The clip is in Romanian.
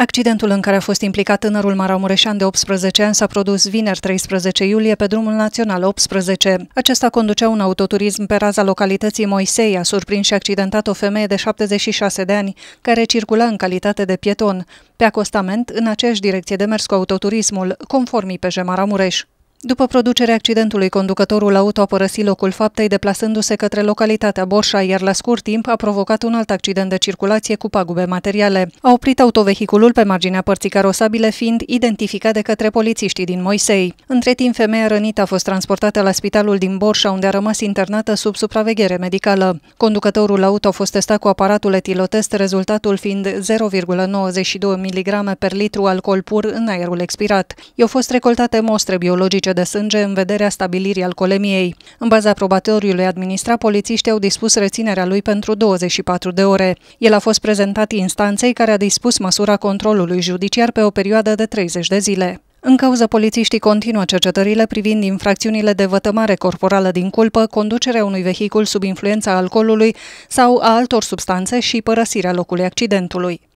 Accidentul în care a fost implicat tânărul maramureșan de 18 ani s-a produs vineri 13 iulie pe drumul național 18. Acesta conducea un autoturism pe raza localității Moisei, a surprins și accidentat o femeie de 76 de ani, care circula în calitate de pieton. Pe acostament, în aceeași direcție de mers cu autoturismul, conform IPJ Maramureș. După producerea accidentului, conducătorul auto a părăsit locul faptei deplasându-se către localitatea Borșa, iar la scurt timp a provocat un alt accident de circulație cu pagube materiale. A oprit autovehiculul pe marginea părții carosabile, fiind identificat de către polițiștii din Moisei. Între timp, femeia rănită a fost transportată la spitalul din Borșa, unde a rămas internată sub supraveghere medicală. Conducătorul auto a fost testat cu aparatul etilotest, rezultatul fiind 0,92 mg per litru alcool pur în aerul expirat. I-au fost recoltate mostre biologice alcoolice de sânge în vederea stabilirii alcolemiei. În baza probatoriului administrat, polițiștii au dispus reținerea lui pentru 24 de ore. El a fost prezentat instanței care a dispus măsura controlului judiciar pe o perioadă de 30 de zile. În cauză, polițiștii continuă cercetările privind infracțiunile de vătămare corporală din culpă, conducerea unui vehicul sub influența alcoolului sau a altor substanțe și părăsirea locului accidentului.